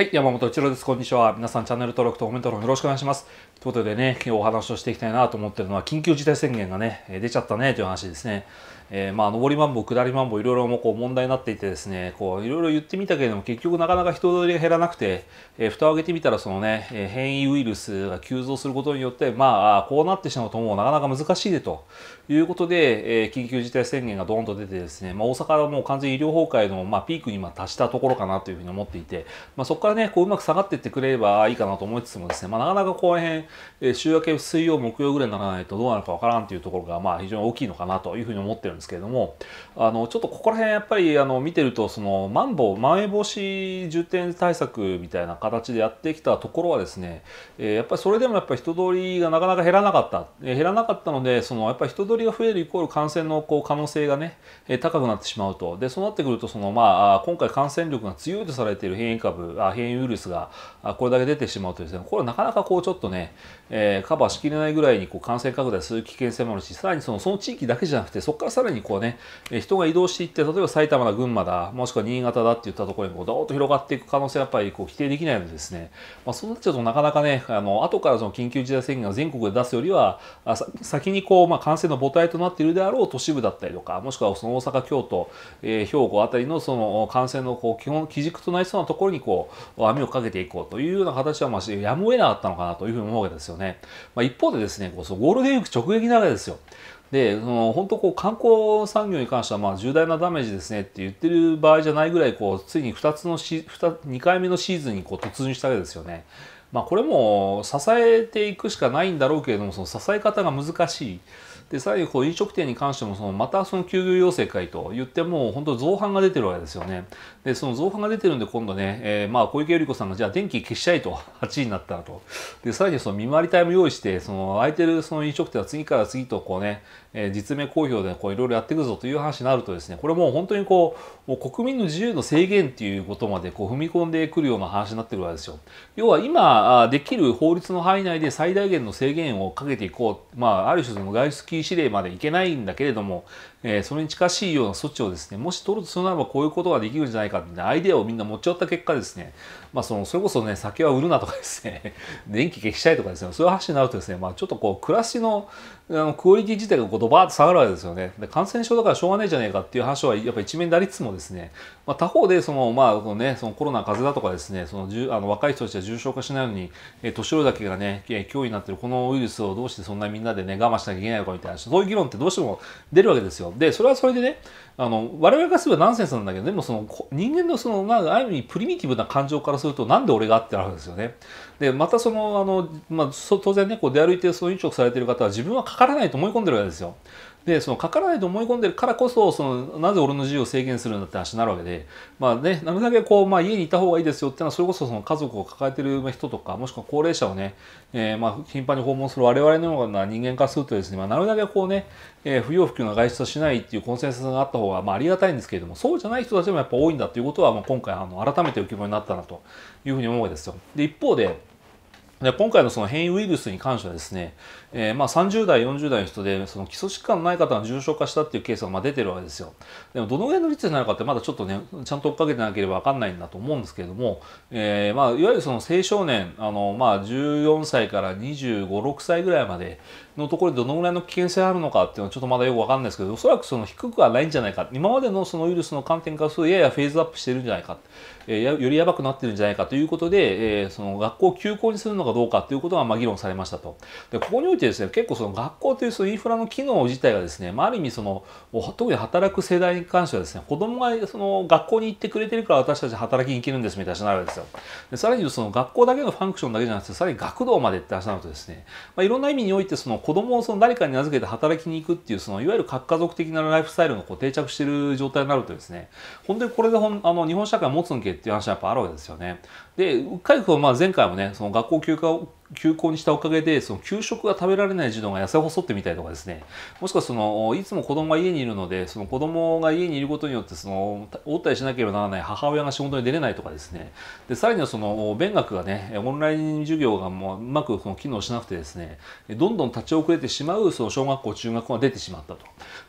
はい、山本一郎です。こんにちは。皆さん、チャンネル登録とコメント欄よろしくお願いします。ということでね、今日お話をしていきたいなと思ってるのは、緊急事態宣言がね、出ちゃったねという話ですね。えー、まあ上りマンボ下りマンボいろいろもこう問題になっていてですねこういろいろ言ってみたけれども結局なかなか人通りが減らなくて、えー、蓋を開けてみたらそのね、えー、変異ウイルスが急増することによってまあこうなってしまうともうなかなか難しいでということで、えー、緊急事態宣言がどんと出てですね、まあ、大阪はもう完全に医療崩壊の、まあ、ピークに今達したところかなというふうに思っていて、まあ、そこからねこううまく下がっていってくれればいいかなと思いつつもですね、まあ、なかなかこの辺、えー、週明け水曜木曜ぐらいにならないとどうなるかわからんというところがまあ非常に大きいのかなというふうに思ってるんですですけれどもあのちょっとここら辺やっぱりあの見てるとそのマンボウまん延防止重点対策みたいな形でやってきたところはですね、えー、やっぱりそれでもやっぱり人通りがなかなか減らなかった、えー、減らなかったのでそのやっぱり人通りが増えるイコール感染のこう可能性がね、えー、高くなってしまうとでそうなってくるとその、まあ、今回感染力が強いとされている変異株あ変異ウイルスがこれだけ出てしまうとですねこれはなかなかこうちょっとね、えー、カバーしきれないぐらいにこう感染拡大する危険性もあるしさらにそのその地域だけじゃなくてそこからさらにろにこうね、人が移動していって、例えば埼玉だ、群馬だ、もしくは新潟だっていったところにこうどーっと広がっていく可能性はやっぱりこう否定できないのでですね、まあ、そうなっちゃうとなかなかね、あの後からその緊急事態宣言を全国で出すよりは、先にこう、まあ、感染の母体となっているであろう都市部だったりとか、もしくはその大阪、京都、えー、兵庫あたりのその感染のこう基本、基軸となりそうなところにこう、網をかけていこうというような形は、まあ、やむを得なかったのかなというふうに思うわけですよね。まあ、一方でですね、こうそのゴールデンウィーク直撃なわですよ。でその本当こう観光産業に関してはまあ重大なダメージですねって言ってる場合じゃないぐらいこうついに2つの 2, 2回目のシーズンにこう突入したわけですよね。まあ、これも支えていくしかないんだろうけれどもその支え方が難しい。で最後飲食店に関してもそのまたその休業要請かいと言っても本当造反が出てるわけですよねでその造反が出てるんで今度ね、えー、まあ小池百合子さんがじゃあ電気消したいと8 位になったらとでさらにその見回り隊も用意してその空いてるその飲食店は次から次とこうね、えー、実名公表でこういろいろやっていくぞという話になるとですねこれもう本当にこう国民の自由の制限っていうことまでこう踏み込んでくるような話になってるわけですよ要は今できる法律の範囲内で最大限の制限をかけていこうまあある種その外出指令までいけないんだけれどもえー、それに近しいような措置をですね、もし取るとするならばこういうことができるんじゃないかって、アイデアをみんな持ち寄った結果ですね、まあその、それこそね、酒は売るなとかですね、電気消したいとかですね、そういう話になるとですね、まあちょっとこう、暮らしのあのクオリティ自体がこうドバーッと下がるわけですよね。で感染症だからしょうがないじゃないかっていう話はやっぱ一面でありつつもですね、まあ、他方でその、まあこのね、そのコロナ風邪だとかですね、そのあの若い人たちは重症化しないように、え年寄りだけがね、脅威になってるこのウイルスをどうしてそんなみんなでね、我慢しなきゃいけないのかみたいな、そういう議論ってどうしても出るわけですよ。でそれはそれでねあの我々がすればナンセンスなんだけどでもその人間のそのある意味プリミティブな感情からするとなんで俺がってなるんですよね。でまたそのあの、まあ、当然ねこう出歩いてそう飲食されてる方は自分はかからないと思い込んでるわけですよ。でそのかからないと思い込んでるからこそそのなぜ俺の自由を制限するんだって話になるわけで、まあね、なるだけこう、まあ、家にいた方がいいですよっていうのはそれこそその家族を抱えてる人とかもしくは高齢者をね、えー、まあ頻繁に訪問する我々のような人間からするとですね、まあ、なるだけこうね、えー、不要不急な外出はしないっていうコンセンサスがあった方が、まあ、ありがたいんですけれどもそうじゃない人たちもやっぱ多いんだということは、まあ、今回あの改めて浮き彫りになったなというふうに思うわけですよ。で一方でで今回のその変異ウイルスに関してはですね、えー、まあ30代40代の人でその基礎疾患のない方が重症化したっていうケースがまあ出てるわけですよでもどのぐらいの率になるかってまだちょっとねちゃんと追っかけてなければ分かんないんだと思うんですけれども、えー、まあいわゆるその青少年あのまあ14歳から2 5 6歳ぐらいまでのところでどのぐらいの危険性あるのかっていうのはちょっとまだよく分かんないですけどおそらくその低くはないんじゃないか今までのそのウイルスの観点からするとややフェーズアップしてるんじゃないか、えー、よりやばくなってるんじゃないかということで、えー、その学校を休校にするのかどうかということがまあ議論されましたと。でここにおいてですね結構その学校というそのインフラの機能自体がですね、まあ、ある意味その特に働く世代に関してはですね子供がその学校に行ってくれてるから私たち働きに行けるんですみたいな話になるわけですよでさらにその学校だけのファンクションだけじゃなくてさらに学童までって話になるとですね、まあ、いろんな意味においてその子供をその誰かに預けて働きに行くっていうそのいわゆる核家族的なライフスタイルがこう定着している状態になるとですね本当にこれでほんあの日本社会持つんけっていう話はやっぱあるわけですよねで海君はまあ前回もねその学校休暇を休校にしたおかげでその給食が食べられない児童が痩せ細ってみたりとかですねもしくはそのいつも子供が家にいるのでその子供が家にいることによってその応対しなければならない母親が仕事に出れないとかですねでさらにはその勉学がねオンライン授業がもううまくその機能しなくてですねどんどん立ち遅れてしまうその小学校中学校が出てしまったと、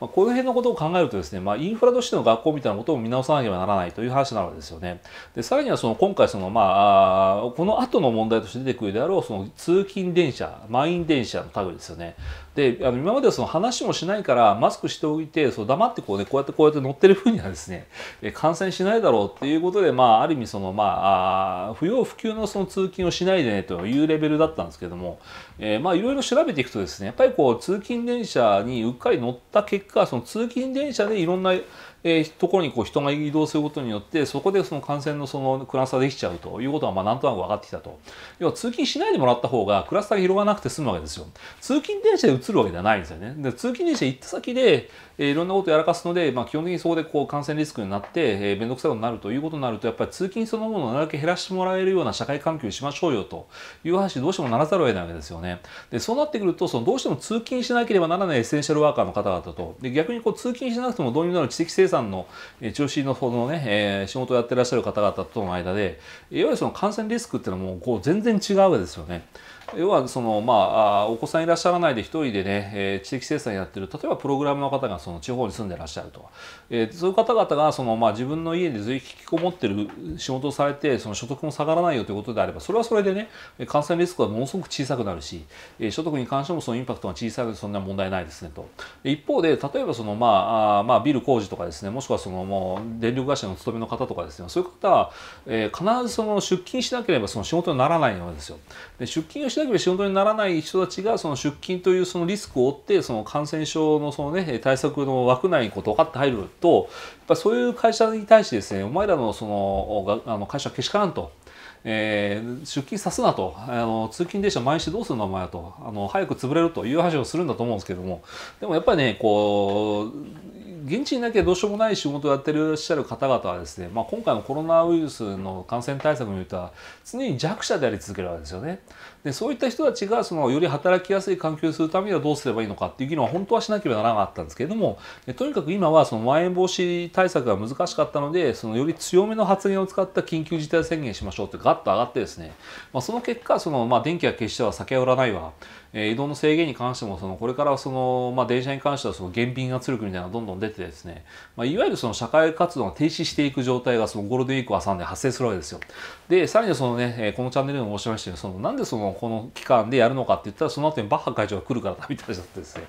まあ、この辺のことを考えるとですね、まあ、インフラとしての学校みたいなことを見直さなければならないという話なわけですよねでさらにはその今回そのまああこの後の問題として出てくるであろうその通勤電車満員電車の類ですよね。であの今まではその話もしないからマスクしておいてその黙ってこうねこうやってこうやって乗ってる風にはですね感染しないだろうっていうことで、まあ、ある意味その、まあ、あ不要不急のその通勤をしないでねというレベルだったんですけども、えまいろいろ調べていくとですねやっぱりこう通勤電車にうっかり乗った結果その通勤電車でいろんなえー、ところにこう人が移動することによってそこでその感染のそのクラスターできちゃうということはまあなんとなく分かってきたと要は通勤しないでもらった方がクラスターが広がらなくて済むわけですよ通勤電車で移るわけではないんですよねで通勤電車行った先で、えー、いろんなことをやらかすので、まあ、基本的にそこでこう感染リスクになって面倒、えー、くさいことになるということになるとやっぱり通勤そのものをなるだけ減らしてもらえるような社会環境にしましょうよという話どうしてもならざるを得ないわけですよねでそうなってくるとそのどうしても通勤しなければならないエッセンシャルワーカーの方々とで逆にこう通勤しなくても導入なる知的生生産の中子の方のね、えー、仕事をやってらっしゃる方々との間でいわゆるその感染リスクっていうのはもうこう全然違うわけですよね。要はその、まあ、お子さんいらっしゃらないで一人でね、えー、知的生産やってる例えばプログラムの方がその地方に住んでらっしゃるとか、えー、そういう方々がその、まあ、自分の家でずい引きこもってる仕事をされてその所得も下がらないよということであればそれはそれでね感染リスクはものすごく小さくなるし、えー、所得に関してもそのインパクトが小さいのでそんな問題ないですねと一方で例えばその、まあ、あまあビル工事とかですねもしくはそのもう電力会社のお勤めの方とかですねそういう方は、えー、必ずその出勤しなければその仕事にならないわけですよ。で出勤をししなければ仕事にならない人たちがその出勤というそのリスクを負ってその感染症のその、ね、対策の枠内にこうドカッと入るとやっぱそういう会社に対してですねお前らのそのあの会社はけしからんと。えー、出勤さすなとあの通勤電車毎日どうするのお前とあの早く潰れるという話をするんだと思うんですけどもでもやっぱりねこう現地になきゃどうしようもない仕事をやってらっしゃる方々はですね、まあ、今回のコロナウイルスの感染対策においては常に弱者であり続けるわけですよね。でそういった人たちがそのより働きやすい環境にするためにはどうすればいいのかっていう議論は本当はしなければならなかったんですけれどもとにかく今はそのまん延防止対策が難しかったのでそのより強めの発言を使った緊急事態宣言しましょうってガッと上がってですね、まあ、その結果その、まあ、電気は決しては酒は売らないわえ移動の制限に関してもそのこれからその、まあ、電車に関してはその減便圧力みたいなのがどんどん出てですね、まあ、いわゆるその社会活動が停止していく状態がそのゴールデンウィークを挟んで発生するわけですよ。でさらにその、ね、このチャンネルでも申しましたようにそのなんでそのこの期間でやるのかって言ったらその後にバッハ会長が来るからだみたいなってですね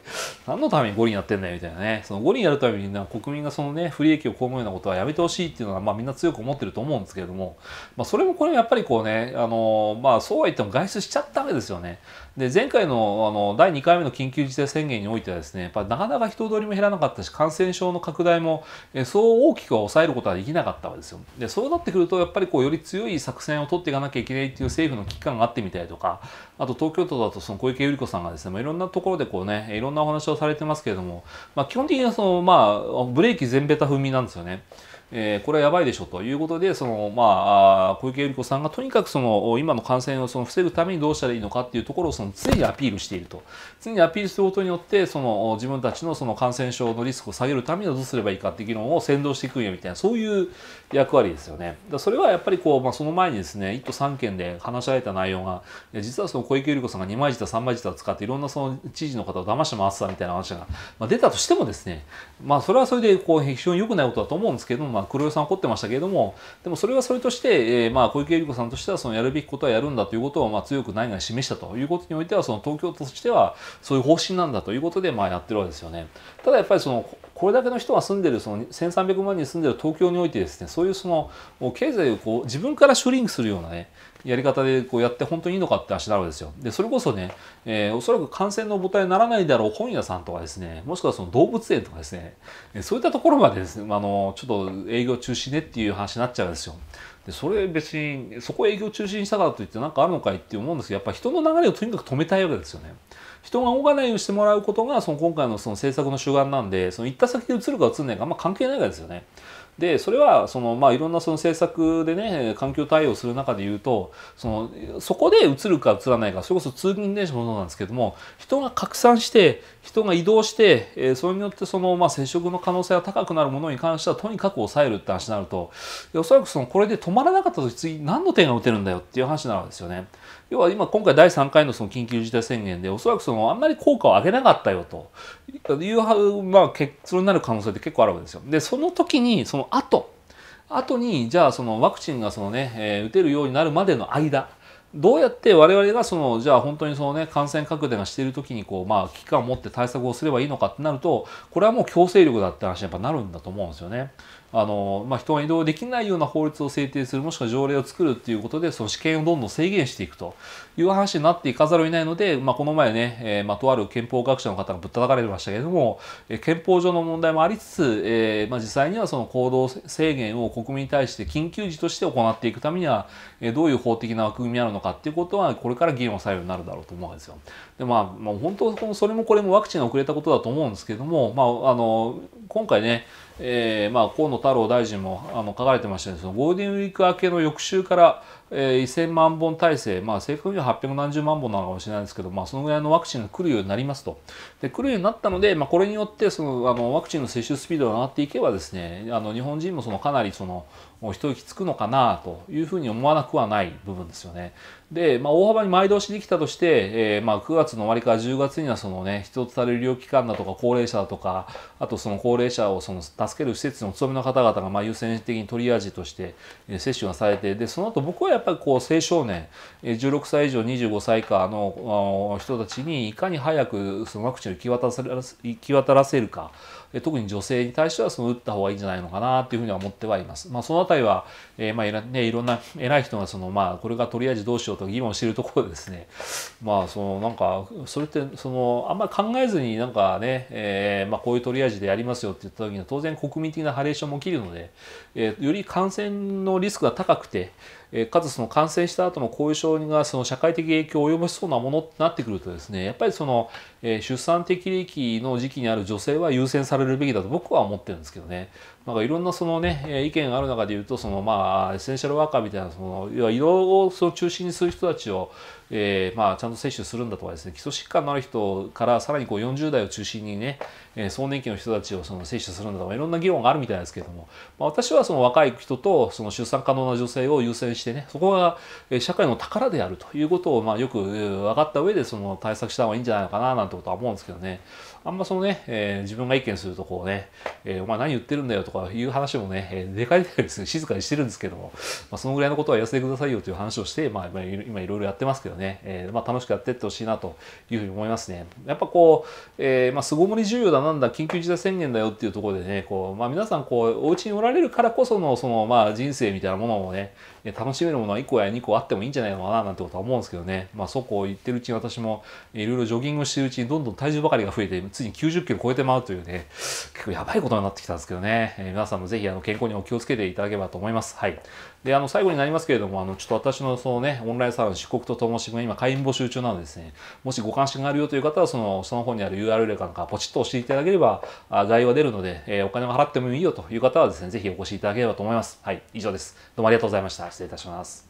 何のために五輪やってんだよみたいなねその五輪やるためにな国民がそのね不利益を被るようなことはやめてほしいっていうのは、まあ、みんな強く思ってると思うんですけれども、まあ、それもこれもやっぱりこうねあのまあそうは言っても外出しちゃったわけですよね。で前回のあの第2回目の緊急事態宣言においてはですね、やっぱなかなか人通りも減らなかったし、感染症の拡大もそう大きくは抑えることはできなかったわけですよ。で、そうなってくると、やっぱりこうより強い作戦を取っていかなきゃいけないっていう政府の危機感があってみたりとか、あと東京都だとその小池百合子さんがですね、いろんなところでこうね、いろんなお話をされてますけれども、まあ、基本的にはその、まあ、ブレーキ全ベタ踏みなんですよね。えー、これはやばいでしょということでその、まあ、小池百合子さんがとにかくその今の感染をその防ぐためにどうしたらいいのかっていうところをその常にアピールしていると常にアピールすることによってその自分たちのその感染症のリスクを下げるためにはどうすればいいかっていう議論を先導していくんやみたいなそういう役割ですよね。だそれはやっぱりこう、まあ、その前にですね1都3県で話し合えた内容が実はその小池百合子さんが2枚舌3枚舌を使っていろんなその知事の方を騙して回すたみたいな話が、まあ、出たとしてもですね、まあ、それはそれでこう非常に良くないことだと思うんですけども、まあ、黒代さん怒ってましたけれども、でもそれはそれとして、えー、まあ、小池百合子さんとしては、そのやるべきことはやるんだということを、まあ、強く内外示したということにおいては、その東京都としては、そういう方針なんだということで、まあ、やってるわけですよね。ただやっぱりその、これだけの人が住んでる、その1300万人住んでる東京においてですね、そういうその、経済をこう、自分からシュリンクするようなね、やり方でこうやって本当にいいのかって足なわけですよ。で、それこそね、えー、おそらく感染の母体にならないであろう本屋さんとかですね、もしくはその動物園とかですね、そういったところまでですね、あの、ちょっと営業中止ねっていう話になっちゃうんですよ。で、それ別に、そこ営業中止にしたからといって何かあるのかいって思うんですけど、やっぱ人の流れをとにかく止めたいわけですよね。人が動かないようにしてもらうことが、その今回のその政策の主眼なんで、その行った先で移るか移らないかあんま関係ないわけですよね。でそれはその、まあ、いろんなその政策でね環境対応する中で言うとそのそこで映るか映らないかそれこそ通勤電車もそうなんですけども人が拡散して人が移動して、えー、それによってその、まあ、接触の可能性が高くなるものに関してはとにかく抑えるって話になるとおそらくそのこれで止まらなかった時次何の点が打てるんだよっていう話になるんですよね。要は今今回第3回のその緊急事態宣言でおそらくそのあんまり効果を上げなかったよというまあ結論になる可能性って結構あるわけですよ。でその時にその後後にじゃあそのワクチンがそのね、えー、打てるようになるまでの間どうやって我々がそのじゃあ本当にそのね感染拡大がしている時にこうまあ危機感を持って対策をすればいいのかってなるとこれはもう強制力だって話にやっぱなるんだと思うんですよね。あのまあ、人が移動できないような法律を制定するもしくは条例を作るっていうことでその試験をどんどん制限していくという話になっていかざるを得ないので、まあ、この前ね、えーまあ、とある憲法学者の方がぶったたかれましたけれども、えー、憲法上の問題もありつつ、えーまあ、実際にはその行動制限を国民に対して緊急時として行っていくためには、えー、どういう法的な枠組みあるのかっていうことはこれから議論をされるようになるだろうと思うんですよ。でまあ、まあ、本当それもこれもワクチンが遅れたことだと思うんですけれども、まあ、あの今回ねえーまあ、河野太郎大臣もあの書かれてましたけどゴールデンウィーク明けの翌週からえ1000万本体制、まあ、正確には870万本なのかもしれないですけど、まあ、そのぐらいのワクチンが来るようになりますと。で、来るようになったので、まあ、これによって、その、あの、ワクチンの接種スピードが上がっていけばですね、あの、日本人もその、かなりその、一息つくのかなというふうに思わなくはない部分ですよね。で、まあ、大幅に前倒しできたとして、えー、まあ9月の終わりから10月にはそのね、とされる医療機関だとか高齢者だとか、あとその高齢者をその助ける施設にお勤めの方々がまあ優先的にトリアージとして接種がされて、で、その後僕はやっぱりこう青少年16歳以上25歳以下の人たちにいかに早くそのワクチンを行き渡らせるか特に女性に対してはその打った方がいいんじゃないのかなというふうには思ってはいます。まあ、そのあたりは、えー、まあね、いろんな 偉い人がその、まあ、これがとりあえずどうしようと議論しているところでですね、まあ、そのなんかそれってそのあんまり考えずになんかね、えーまあ、こういうとりあえずでやりますよって言った時には当然国民的なハレーションも起きるので、えー、より感染のリスクが高くて、えかつその感染した後の後遺症がその社会的影響を及ぼしそうなものっなってくるとですねやっぱりその、え出産適齢期の時期にある女性は優先されれるべきだと僕は思ってるんですけどねなんかいろんなそのね意見がある中で言うとそのまあエッセンシャルワーカーみたいなその要は移動をその中心にする人たちを、えー、まあちゃんと接種するんだとかですね基礎疾患のある人からさらにこう40代を中心にね壮年期の人たちをその接種するんだとかいろんな議論があるみたいですけれども、まあ、私はその若い人とその出産可能な女性を優先してねそこが社会の宝であるということをまあよく分かった上でその対策した方がいいんじゃないのかななんてことは思うんですけどねあんまそのね、えー、自分が意見するとこうね、えー、お前何言ってるんだよとかかいう話もね、でかいでかいですね、静かにしてるんですけども、まあ、そのぐらいのことはやせてくださいよという話をして、まあ、今いろいろやってますけどね、えー、まあ、楽しくやっていってほしいなというふうに思いますね。やっぱこう、えー、まあ、巣ごもり重要だなんだ、緊急事態宣言だよっていうところでね、こう、まあ、皆さん、こう、お家におられるからこその、その、まあ、人生みたいなものをね、楽しめるものは1個や2個あってもいいんじゃないのかななんてことは思うんですけどね、まあ、そうこう言ってるうちに私もいろいろジョギングしてるうちにどんどん体重ばかりが増えてついに90キロ超えてまうというね結構やばいことになってきたんですけどね、えー、皆さんもぜひあの健康にお気をつけていただければと思います。はい。で、あの、最後になりますけれども、あの、ちょっと私のそのね、オンラインサロン、四国とともしも今、会員募集中なのでですね、もしご関心があるよという方は、その、その方にある URL かなんか、ポチッと押していただければ、あ概要は出るので、えー、お金を払ってもいいよという方はですね、ぜひお越しいただければと思います。はい。以上です。どうもありがとうございました。失礼いたします。